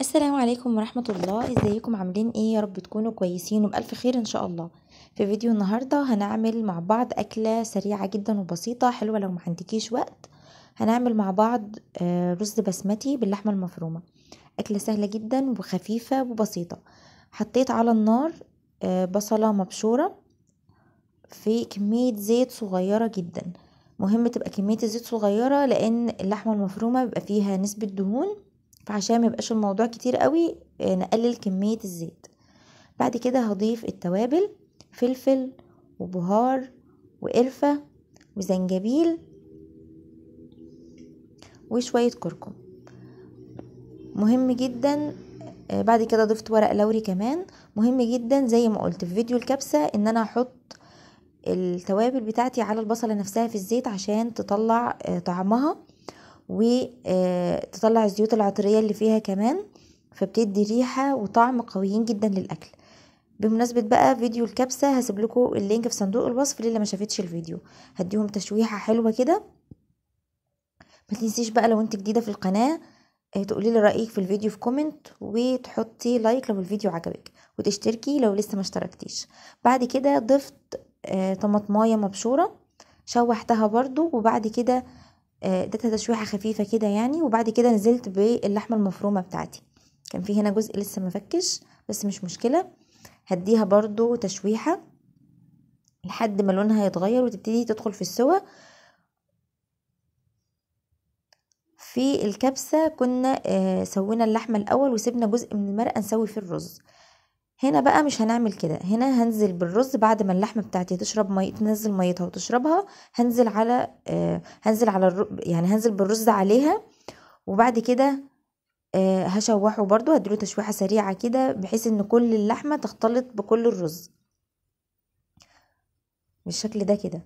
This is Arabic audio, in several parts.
السلام عليكم ورحمة الله ازيكم عاملين ايه يا رب تكونوا كويسين وبألف خير ان شاء الله في فيديو النهاردة هنعمل مع بعض اكلة سريعة جدا وبسيطة حلوة لو ما عندكيش وقت هنعمل مع بعض آه، رز بسمتي باللحمة المفرومة اكلة سهلة جدا وخفيفة وبسيطة حطيت على النار آه، بصلة مبشورة في كمية زيت صغيرة جدا مهم تبقى كمية الزيت صغيرة لان اللحمة المفرومة بيبقى فيها نسبة دهون فعشان ما يبقاش الموضوع كتير قوي آه، نقلل كميه الزيت بعد كده هضيف التوابل فلفل وبهار وقرفه وزنجبيل وشويه كركم مهم جدا آه، بعد كده ضفت ورق لوري كمان مهم جدا زي ما قلت في فيديو الكبسه ان انا احط التوابل بتاعتي على البصله نفسها في الزيت عشان تطلع آه، طعمها وتطلع الزيوت العطرية اللي فيها كمان فبتدي ريحة وطعم قويين جدا للأكل بمناسبة بقى فيديو الكبسة هسيب لكم اللينك في صندوق الوصف للي ما شافتش الفيديو هديهم تشويحة حلوة كده ما تنسيش بقى لو انت جديدة في القناة اه، تقولي لي رأيك في الفيديو في كومنت وتحطي لايك لو الفيديو عجبك وتشتركي لو لسه ما اشتركتيش بعد كده ضفت اه، طماطمايه مبشورة شوحتها برضو وبعد كده آه، اديتها تشويحه خفيفه كده يعني وبعد كده نزلت باللحمه المفرومه بتاعتي كان في هنا جزء لسه مفكش بس مش مشكله هديها برضو تشويحه لحد ما لونها يتغير وتبتدي تدخل في السوا في الكبسه كنا آه، سوينا اللحمه الاول وسيبنا جزء من المرقه نسوي فيه الرز هنا بقى مش هنعمل كده هنا هنزل بالرز بعد ما اللحمه بتاعتي تشرب ميه تنزل ميتها وتشربها هنزل على آه هنزل على الر... يعني هنزل بالرز عليها وبعد كده آه هشوحه برضو هديله تشويحه سريعه كده بحيث ان كل اللحمه تختلط بكل الرز بالشكل ده كده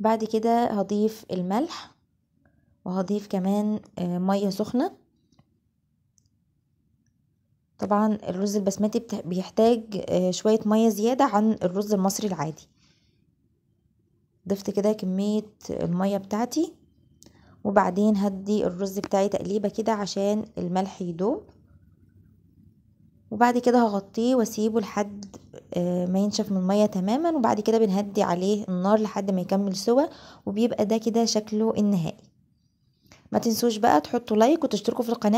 بعد كده هضيف الملح وهضيف كمان آه ميه سخنه طبعا الرز البسمتي بيحتاج آه، شوية مية زيادة عن الرز المصري العادي ضفت كده كمية المية بتاعتي وبعدين هدي الرز بتاعي تقليبة كده عشان الملح يدوب وبعد كده هغطيه واسيبه لحد آه، ما ينشف من المية تماما وبعد كده بنهدي عليه النار لحد ما يكمل سوا وبيبقى ده كده شكله النهائي ما تنسوش بقى تحطوا لايك وتشتركوا في القناة